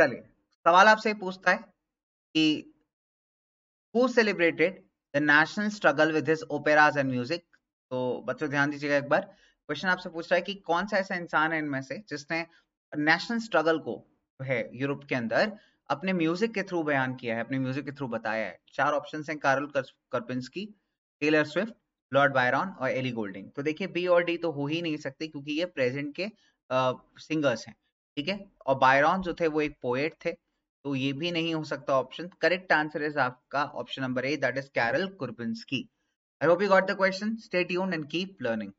चलिए सवाल आपसे पूछता है कि who celebrated the national struggle with his operas and music तो बच्चों ध्यान दीजिएगा एक बार क्वेश्चन आपसे पूछ रहा है कि कौन सा ऐसा इंसान है इनमें से जिसने नेशनल स्ट्रगल को है यूरोप के अंदर अपने म्यूजिक के थ्रू बयान किया है अपने म्यूजिक के थ्रू बताया है चार ऑप्शन हैं Karl Karpinski Taylor Swift Lord Byron और एली गोल्डिंग तो देखिए बी और डी तो हो ही नहीं सकते क्योंकि ये प्रेजेंट के सिंगर्स हैं ठीक है और बायरॉन जो थे वो एक पोएट थे तो ये भी नहीं हो सकता ऑप्शन करेक्ट आंसर इज आपका option number A that is Karol Kurpinski I hope you got the question stay tuned and keep learning